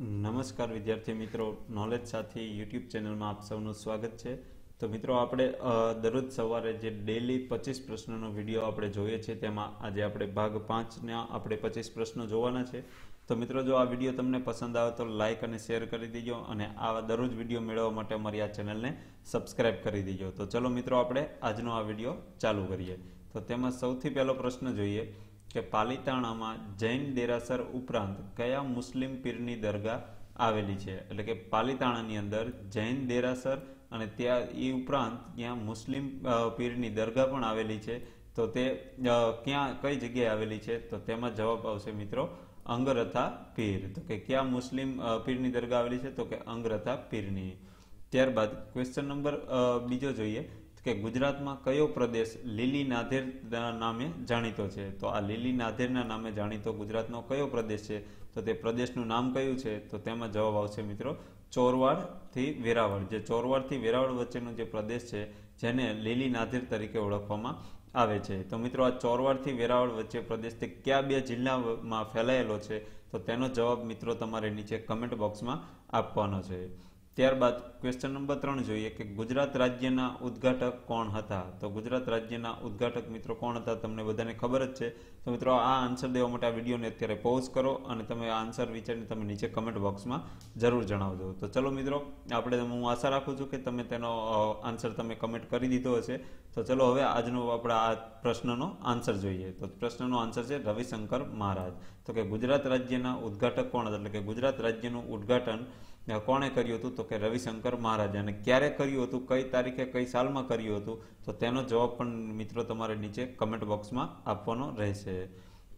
નમસ્કાર વિદ્યાર્થી મિત્રો નોલેજ સાથે યુટ્યુબ ચેનલમાં આપ સૌનું સ્વાગત છે તો મિત્રો આપણે દરરોજ સવારે જે ડેલી પચીસ પ્રશ્નનો વિડીયો આપણે જોઈએ છે તેમાં આજે આપણે ભાગ પાંચના આપણે પચીસ પ્રશ્નો જોવાના છે તો મિત્રો જો આ વિડીયો તમને પસંદ આવે તો લાઇક અને શેર કરી દેજો અને આવા દરરોજ વિડીયો મેળવવા માટે અમારી આ ચેનલને સબસ્ક્રાઇબ કરી દેજો તો ચલો મિત્રો આપણે આજનો આ વિડીયો ચાલુ કરીએ તો તેમાં સૌથી પહેલો પ્રશ્ન જોઈએ કે પાલિતાણામાં જૈન દેરાસર ઉપરાંત કયા મુસ્લિમ પીરની દરગાહ આવેલી છે એટલે કે પાલિતાણાની અંદર જૈન દેરાસર અને ત્યાં એ ઉપરાંત ત્યાં મુસ્લિમ પીરની દરગાહ પણ આવેલી છે તો તે ક્યાં કઈ જગ્યાએ આવેલી છે તો તેમાં જવાબ આવશે મિત્રો અંગરથા પીર તો કે ક્યાં મુસ્લિમ પીરની દરગાહ આવેલી છે તો કે અંગરથા પીરની ત્યારબાદ ક્વેશ્ચન નંબર બીજો જોઈએ કે ગુજરાતમાં કયો પ્રદેશ લીલી નાધેર નામે જાણીતો છે તો આ લીલી નાધેરના નામે જાણીતો ગુજરાતનો કયો પ્રદેશ છે તો તે પ્રદેશનું નામ કયું છે તો તેમાં જવાબ આવશે મિત્રો ચોરવાડથી વેરાવળ જે ચોરવાડથી વેરાવળ વચ્ચેનો જે પ્રદેશ છે જેને લીલી નાધેર તરીકે ઓળખવામાં આવે છે તો મિત્રો આ ચોરવાડથી વેરાવળ વચ્ચે પ્રદેશ તે કયા બે જિલ્લામાં ફેલાયેલો છે તો તેનો જવાબ મિત્રો તમારે નીચે કમેન્ટ બોક્સમાં આપવાનો છે ત્યારબાદ ક્વેશ્ચન નંબર ત્રણ જોઈએ કે ગુજરાત રાજ્યના ઉદ્ઘાટક કોણ હતા તો ગુજરાત રાજ્યના ઉદ્ઘાટક મિત્રો કોણ હતા તમને બધાને ખબર જ છે તો મિત્રો આ આન્સર દેવા માટે આ વિડીયોને અત્યારે પોઝ કરો અને તમે આ આન્સર વિચારીને તમે નીચે કમેન્ટ બોક્સમાં જરૂર જણાવજો તો ચલો મિત્રો આપણે હું આશા રાખું છું કે તમે તેનો આન્સર તમે કમેન્ટ કરી દીધો હશે તો ચલો હવે આજનો આપણે આ પ્રશ્નનો આન્સર જોઈએ તો પ્રશ્નનો આન્સર છે રવિશંકર મહારાજ તો કે ગુજરાત રાજ્યના ઉદ્ઘાટક કોણ હતા એટલે કે ગુજરાત રાજ્યનું ઉદ્ઘાટન કોણે કર્યું હતું તો કે રવિશંકર મહારાજ અને ક્યારે કર્યું હતું કઈ તારીખે કઈ સાલમાં કર્યું હતું તો તેનો જવાબ પણ મિત્રો તમારે નીચે કમેન્ટ બોક્સમાં આપવાનો રહેશે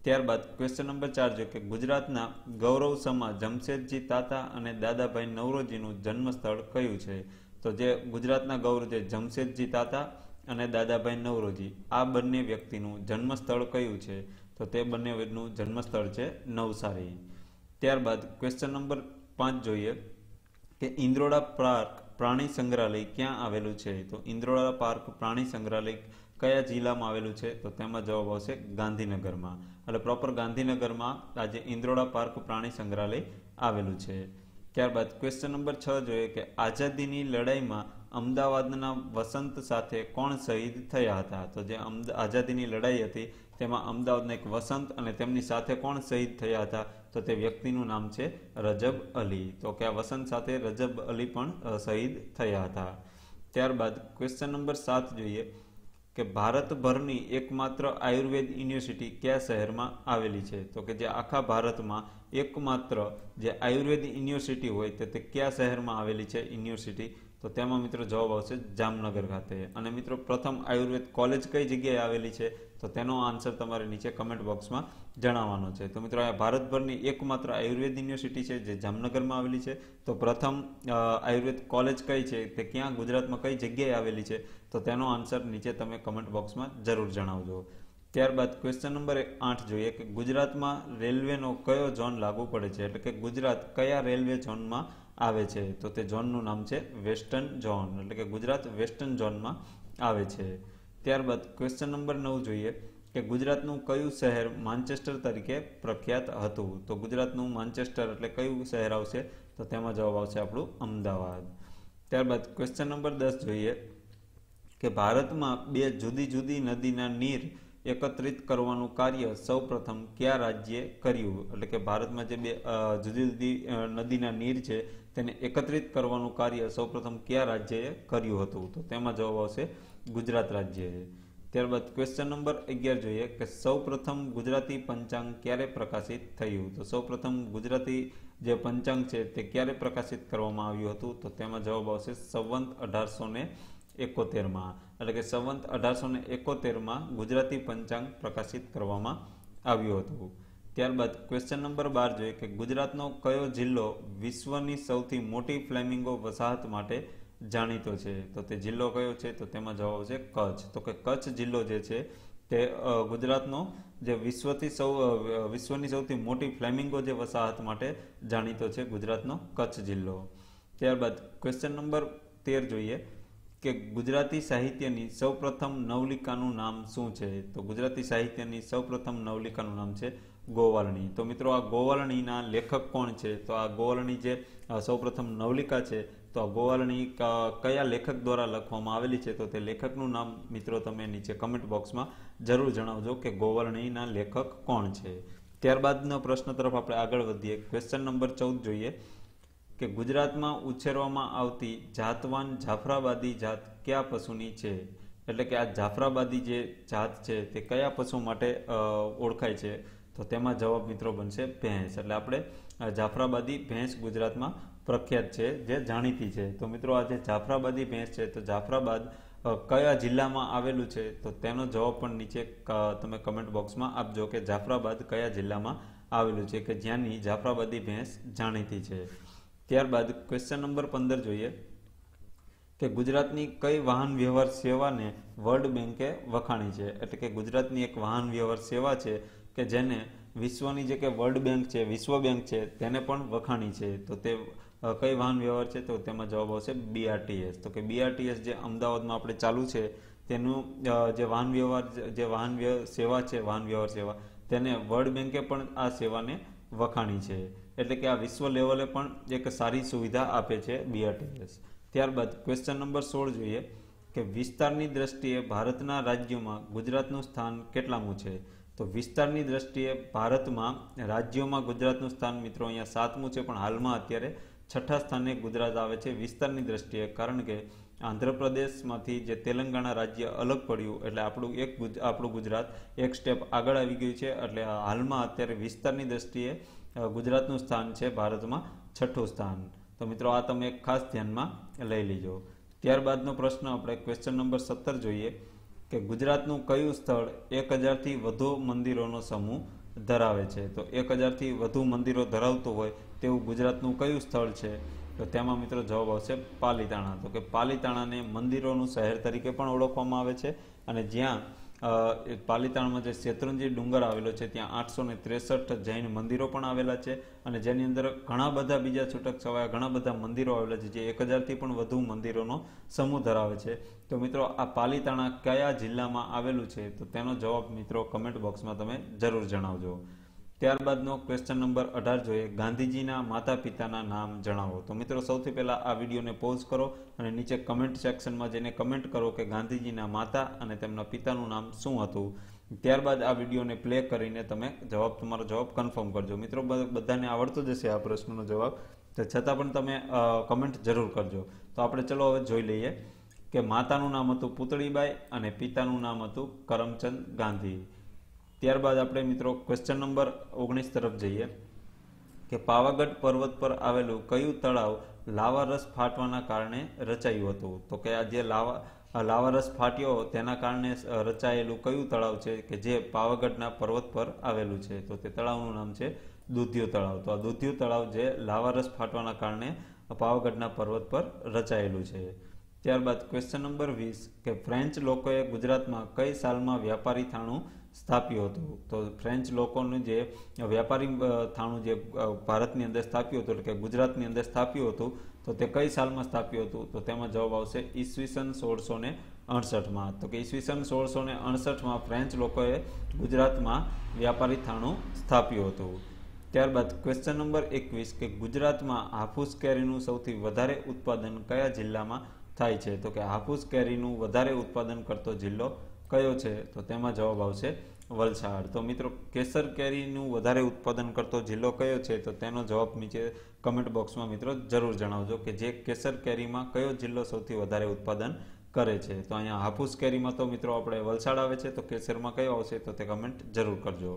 ત્યારબાદ ક્વેશ્ચન નંબર ચાર જો કે ગુજરાતના ગૌરવ સમા જમશેદજી તાતા અને દાદાભાઈ નવરોજીનું જન્મસ્થળ કયું છે તો જે ગુજરાતના ગૌરવ છે જમશેદજી તાતા અને દાદાભાઈ નવરોજી આ બંને વ્યક્તિનું જન્મસ્થળ કયું છે તો તે બંનેનું જન્મસ્થળ છે નવસારી ત્યારબાદ ક્વેશ્ચન નંબર પાંચ જોઈએ કે ઇન્દ્રોડા પાર્ક પ્રાણી સંગ્રહાલય ક્યાં આવેલું છે તો ઇન્દ્રોડા પાર્ક પ્રાણી સંગ્રહાલય કયા જિલ્લામાં આવેલું છે તો તેમાં જવાબ આવશે ગાંધીનગરમાં એટલે પ્રોપર ગાંધીનગરમાં આજે ઇન્દ્રોડા પાર્ક પ્રાણી સંગ્રહાલય આવેલું છે ત્યારબાદ ક્વેશ્ચન નંબર છ જોઈએ કે આઝાદીની લડાઈમાં અમદાવાદના વસંત સાથે કોણ શહીદ થયા હતા તો જે આઝાદીની લડાઈ હતી તેમાં અમદાવાદના એક વસંત અને તેમની સાથે કોણ શહીદ થયા હતા તો તે વ્યક્તિનું નામ છે રજબ અલી તો કે આ વસંત સાથે રજબ અલી પણ શહીદ થયા હતા ત્યારબાદ ક્વેશ્ચન નંબર સાત જોઈએ કે ભારતભરની એકમાત્ર આયુર્વેદ યુનિવર્સિટી કયા શહેરમાં આવેલી છે તો કે જે આખા ભારતમાં એકમાત્ર જે આયુર્વેદ યુનિવર્સિટી હોય તે કયા શહેરમાં આવેલી છે યુનિવર્સિટી તો તેમાં મિત્રો જવાબ આવશે જામનગર ખાતે અને મિત્રો પ્રથમ આયુર્વેદ કોલેજ કઈ જગ્યાએ આવેલી છે તો તેનો આન્સર તમારે નીચે કમેન્ટ બોક્સમાં જણાવવાનો છે તો મિત્રો આ ભારતભરની એકમાત્ર આયુર્વેદ યુનિવર્સિટી છે જે જામનગરમાં આવેલી છે તો પ્રથમ આયુર્વેદ કોલેજ કઈ છે તે ક્યાં ગુજરાતમાં કઈ જગ્યાએ આવેલી છે તો તેનો આન્સર નીચે તમે કમેન્ટ બોક્સમાં જરૂર જણાવજો ત્યારબાદ ક્વેશ્ચન નંબર આઠ જોઈએ કે ગુજરાતમાં રેલવેનો કયો ઝોન લાગુ પડે છે એટલે કે ગુજરાત કયા રેલવે ઝોનમાં આવે છે તો તે ઝોનનું નામ છે વેસ્ટર્ન ઝોન એટલે કે ગુજરાત વેસ્ટર્ન ઝોનમાં આવે છે ત્યારબાદ ક્વેશ્ચન નંબર નવ જોઈએ કે ગુજરાતનું કયું શહેર માન્ચેસ્ટર તરીકે પ્રખ્યાત હતું તો ગુજરાતનું માન્ચેસ્ટર એટલે કયું શહેર આવશે તો તેમાં જવાબ આવશે આપણું અમદાવાદ ત્યારબાદ ક્વેશ્ચન નંબર દસ જોઈએ કે ભારતમાં બે જુદી જુદી નદીના નીર એકત્રિત કરવાનું કાર્ય સૌપ્રથમ કયા રાજ્યે કર્યું એટલે કે ભારતમાં જે બે જુદી જુદી નદીના નીર છે તેને એકત્રિત કરવાનું કાર્ય સૌપ્રથમ કયા રાજ્યએ કર્યું હતું તો તેમાં જવાબ આવશે ગુજરાત રાજ્યએ ત્યારબાદ ક્વેશ્ચન નંબર અગિયાર જોઈએ કે સૌપ્રથમ ગુજરાતી પંચાંગ ક્યારે પ્રકાશિત થયું તો સૌપ્રથમ ગુજરાતી જે પંચાંગ છે તે ક્યારે પ્રકાશિત કરવામાં આવ્યું હતું તો તેમાં જવાબ આવશે સંવંત અઢારસો ને એકોતેરમાં એટલે કે સંવંત અઢારસો ને એકોતેરમાં ગુજરાતી પંચાંગ પ્રકાશિત કરવામાં આવ્યું હતું ત્યારબાદ ક્વેશ્ચન નંબર બાર જોઈએ કે ગુજરાતનો કયો જિલ્લો વિશ્વની સૌથી મોટી ફ્લેમિંગો વસાહત માટે જાણીતો છે તો તે જિલ્લો કયો છે તો તેમાં જવાબ છે કચ્છ તો કે કચ્છ જિલ્લો જે છે તે ગુજરાતનો જે વિશ્વથી સૌ વિશ્વની સૌથી મોટી ફ્લેમિંગો જે વસાહત માટે જાણીતો છે ગુજરાતનો કચ્છ જિલ્લો ત્યારબાદ ક્વેશ્ચન નંબર તેર જોઈએ કે ગુજરાતી સાહિત્યની સૌપ્રથમ નવલિકાનું નામ શું છે તો ગુજરાતી સાહિત્યની સૌપ્રથમ નવલિકાનું નામ છે ગોવાલણી તો મિત્રો આ ગોવાલણીના લેખક કોણ છે તો આ ગોવાલણી જે સૌપ્રથમ નવલિકા છે તો આ ગોવાલણી કયા લેખક દ્વારા લખવામાં આવેલી છે તો તે લેખકનું નામ મિત્રો તમે નીચે કમેન્ટ બોક્સમાં જરૂર જણાવજો કે ગોવાલણીના લેખક કોણ છે ત્યારબાદનો પ્રશ્ન તરફ આપણે આગળ વધીએ ક્વેશ્ચન નંબર ચૌદ જોઈએ કે ગુજરાતમાં ઉછેરવામાં આવતી જાતવાન જાફરાબાદી જાત કયા પશુની છે એટલે કે આ જાફરાબાદી જે જાત છે તે કયા પશુ માટે ઓળખાય છે તો તેમાં જવાબ મિત્રો બનશે ભેંસ એટલે આપણે જાફરાબાદી ભેંસ ગુજરાતમાં પ્રખ્યાત છે જે જાણીતી છે તો મિત્રો આ જે જાફરાબાદી ભેંસ છે તો જાફરાબાદ કયા જિલ્લામાં આવેલું છે તો તેનો જવાબ પણ નીચે તમે કમેન્ટ બોક્સમાં આપજો કે જાફરાબાદ કયા જિલ્લામાં આવેલું છે કે જ્યાંની જાફરાબાદી ભેંસ જાણીતી છે ત્યારબાદ ક્વેશ્ચન નંબર પંદર જોઈએ કે ગુજરાતની કઈ વાહન વ્યવહાર સેવાને વર્લ્ડ બેન્કે વખાણી છે એટલે કે ગુજરાતની એક વાહન વ્યવહાર સેવા છે કે જેને વિશ્વની જે કે વર્લ્ડ બેંક છે વિશ્વ બેંક છે તેને પણ વખાણી છે તો તે કઈ વાહન વ્યવહાર છે તો તેમાં જવાબ આવશે બીઆરટીએસ તો કે બીઆરટીએસ જે અમદાવાદમાં આપણે ચાલુ છે તેનું જે વાહન વ્યવહાર જે વાહન સેવા છે વાહન વ્યવહાર સેવા તેને વર્લ્ડ બેંકે પણ આ સેવાને વખાણી છે એટલે કે આ વિશ્વ લેવલે પણ એક સારી સુવિધા આપે છે બીઆરટીએસ ત્યારબાદ ક્વેશ્ચન નંબર સોળ જોઈએ કે વિસ્તારની દ્રષ્ટિએ ભારતના રાજ્યોમાં ગુજરાતનું સ્થાન કેટલામું છે તો વિસ્તારની દ્રષ્ટિએ ભારતમાં રાજ્યોમાં ગુજરાતનું સ્થાન મિત્રો અહીંયા સાતમું છે પણ હાલમાં અત્યારે છઠ્ઠા સ્થાને ગુજરાત આવે છે વિસ્તારની દ્રષ્ટિએ કારણ કે આંધ્રપ્રદેશમાંથી જે તેલંગાણા રાજ્ય અલગ પડ્યું એટલે આપણું એક આપણું ગુજરાત એક સ્ટેપ આગળ આવી ગયું છે એટલે હાલમાં અત્યારે વિસ્તારની દ્રષ્ટિએ ગુજરાતનું સ્થાન છે ભારતમાં છઠ્ઠું સ્થાન તો મિત્રો આ તમે એક ખાસ ધ્યાનમાં લઈ લેજો ત્યારબાદનો પ્રશ્ન આપણે ક્વેશ્ચન નંબર સત્તર જોઈએ કે ગુજરાતનું કયું સ્થળ એક હજારથી વધુ મંદિરોનો સમૂહ ધરાવે છે તો એક હજારથી વધુ મંદિરો ધરાવતું હોય તેવું ગુજરાતનું કયું સ્થળ છે તો તેમાં મિત્રો જવાબ આવશે પાલીતાણા તો કે પાલીતાણાને મંદિરોનું શહેર તરીકે પણ ઓળખવામાં આવે છે અને જ્યાં પાલીતાણામાં જે શેત્રુંજી ડુંગર આવેલો છે ત્યાં આઠસો ત્રેસઠ જૈન મંદિરો પણ આવેલા છે અને જેની અંદર ઘણા બધા બીજા છૂટક છવાયા ઘણા બધા મંદિરો આવેલા છે જે એક હજારથી પણ વધુ મંદિરોનો સમૂહ ધરાવે છે તો મિત્રો આ પાલીતાણા કયા જિલ્લામાં આવેલું છે તો તેનો જવાબ મિત્રો કમેન્ટ બોક્સમાં તમે જરૂર જણાવજો ત્યારબાદનો ક્વેશ્ચન નંબર અઢાર જોઈએ ગાંધીજીના માતા પિતાના નામ જણાવો તો મિત્રો સૌથી પહેલાં આ વિડીયોને પોઝ કરો અને નીચે કમેન્ટ સેક્શનમાં જઈને કમેન્ટ કરો કે ગાંધીજીના માતા અને તેમના પિતાનું નામ શું હતું ત્યારબાદ આ વિડીયોને પ્લે કરીને તમે જવાબ તમારો જવાબ કન્ફર્મ કરજો મિત્રો બધાને આવડતો જ આ પ્રશ્નનો જવાબ તો છતાં પણ તમે કમેન્ટ જરૂર કરજો તો આપણે ચલો હવે જોઈ લઈએ કે માતાનું નામ હતું પુતળીબાઈ અને પિતાનું નામ હતું કરમચંદ ગાંધી ત્યારબાદ આપણે મિત્રો ક્વેશ્ચન નંબર ઓગણીસ તરફ જઈએ કે પાવાગઢ પર્વત પર આવેલું કયું તળાવ લાવા ફાટવાના કારણે રચાયું હતું તો કે આ જે લાવા લાવા ફાટ્યો તેના કારણે રચાયેલું કયું તળાવ છે કે જે પાવાગઢના પર્વત પર આવેલું છે તો તે તળાવનું નામ છે દૂધિયું તળાવ તો આ દૂધિયું તળાવ જે લાવા રસ ફાટવાના કારણે પાવાગઢના પર્વત પર રચાયેલું છે ત્યારબાદ ક્વેશ્ચન નંબર વીસ કે ફ્રેન્ચ લોકોએ ગુજરાતમાં કઈ સાલમાં વ્યાપારી થાણું સ્થાપ્યું હતું તો ફ્રેન્ચ લોકોનું જે વ્યાપારી થાણું જે ભારતની અંદર સ્થાપ્યું હતું એટલે કે ગુજરાતની અંદર સ્થાપ્યું હતું તો તે કઈ સાલમાં સ્થાપ્યું હતું તો તેમાં જવાબ આવશે ઈસવીસન સોળસો ને અડસઠમાં તો કે ઈસવીસન સોળસો ને અડસઠમાં ફ્રેન્ચ લોકોએ ગુજરાતમાં વ્યાપારી થાણું સ્થાપ્યું હતું ત્યારબાદ ક્વેશ્ચન નંબર એકવીસ કે ગુજરાતમાં હાફૂસ કેરીનું સૌથી વધારે ઉત્પાદન કયા જિલ્લામાં થાય છે તો કે હાફૂસ કેરીનું વધારે ઉત્પાદન કરતો જિલ્લો કયો છે તો તેમાં જવાબ આવશે વલસાડ તો મિત્રો કેસર કેરીનું વધારે ઉત્પાદન કરતો જિલ્લો કયો છે તો તેનો જવાબ નીચે કમેન્ટ બોક્સમાં મિત્રો જરૂર જણાવજો કે જે કેસર કેરીમાં કયો જિલ્લો સૌથી વધારે ઉત્પાદન કરે છે તો અહીંયા હાફૂસ કેરીમાં તો મિત્રો આપણે વલસાડ આવે છે તો કેસરમાં કયો આવશે તો તે કમેન્ટ જરૂર કરજો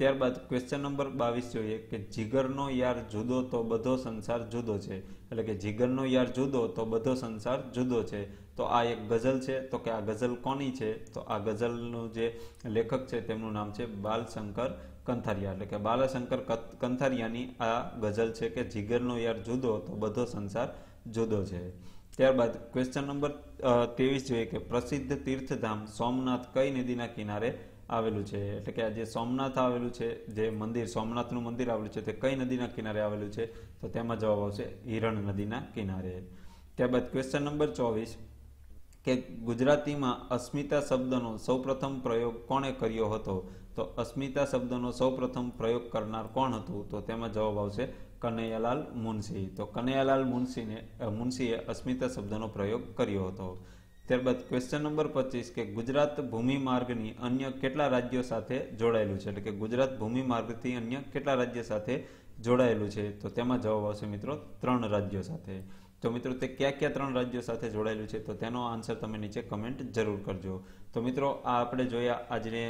ત્યારબાદ ક્વેશ્ચન નંબર બાવીસ જોઈએ કે જીગરનો યાર જુદો તો બધો સંસાર જુદો છે એટલે કે જીગરનો યાર જુદો તો બધો સંસાર જુદો છે તો આ એક ગઝલ છે તો કે આ ગઝલ કોની છે તો આ ગઝલનું જે લેખક છે તેમનું નામ છે બાલશંકર કંથારિયા એટલે કે બાલશંકર કંથારિયાની આ ગઝલ છે કે જીગરનો યાર જુદો તો બધો સંસાર જુદો છે ત્યારબાદ ક્વેશ્ચન નંબર ત્રેવીસ જોઈએ કે પ્રસિદ્ધ તીર્થધામ સોમનાથ કઈ નદીના કિનારે આવેલું છે એટલે કે આ જે સોમનાથ આવેલું છે જે મંદિર સોમનાથનું મંદિર આવેલું છે તે કઈ નદીના કિનારે આવેલું છે તો તેમાં જવાબ આવશે હિરણ નદીના કિનારે ત્યારબાદ ક્વેશ્ચન નંબર ચોવીસ કે ગુજરાતીમાં અસ્મિતા શબ્દનો સૌપ્રથમ પ્રયોગ કોણે કર્યો હતો તો અસ્મિતા શબ્દનો સૌપ્રથમ પ્રયોગ કરનાર કોણ હતું તો તેમાં જવાબ આવશે કનૈયાલાલ મુનશી તો કનૈયાલાલ મુનશીને મુનશીએ અસ્મિતા શબ્દનો પ્રયોગ કર્યો હતો ત્યારબાદ ક્વેશ્ચન નંબર પચીસ કે ગુજરાત ભૂમિ માર્ગની અન્ય કેટલા રાજ્યો સાથે જોડાયેલું છે એટલે કે ગુજરાત ભૂમિ માર્ગથી અન્ય કેટલા રાજ્ય સાથે જોડાયેલું છે તો તેમાં જવાબ આવશે મિત્રો ત્રણ રાજ્યો સાથે તો મિત્રો તે કયા કયા ત્રણ રાજ્યો સાથે જોડાયેલું છે તો તેનો આન્સર તમે નીચે કમેન્ટ જરૂર કરજો તો મિત્રો આ આપણે જોયા આજને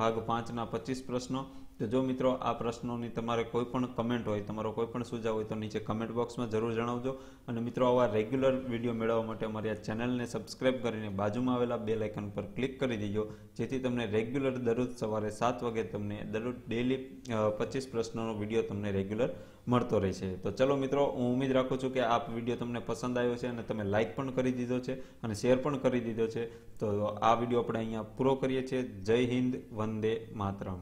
ભાગ પાંચના પચીસ પ્રશ્નો તો જો મિત્રો આ પ્રશ્નોની તમારે કોઈ પણ કમેન્ટ હોય તમારો કોઈ પણ સુઝાવ હોય તો નીચે કમેન્ટ બોક્સમાં જરૂર જણાવજો અને મિત્રો આવા રેગ્યુલર વિડીયો મેળવવા માટે અમારી આ ચેનલને સબસ્ક્રાઇબ કરીને બાજુમાં આવેલા બે લાઇકન પર ક્લિક કરી દેજો જેથી તમને રેગ્યુલર દરરોજ સવારે સાત વાગે તમને દરરોજ ડેલી પચીસ પ્રશ્નોનો વિડીયો તમને રેગ્યુલર મળતો રહેશે તો ચલો મિત્રો હું ઉમેદ રાખું છું કે આ વિડીયો તમને પસંદ આવ્યો છે અને તમે લાઇક પણ કરી દીધો છે અને શેર પણ કરી દીધો છે તો આ વિડીયો આપણે અહીંયા પૂરો કરીએ છીએ જય હિન્દ વંદે માતરમ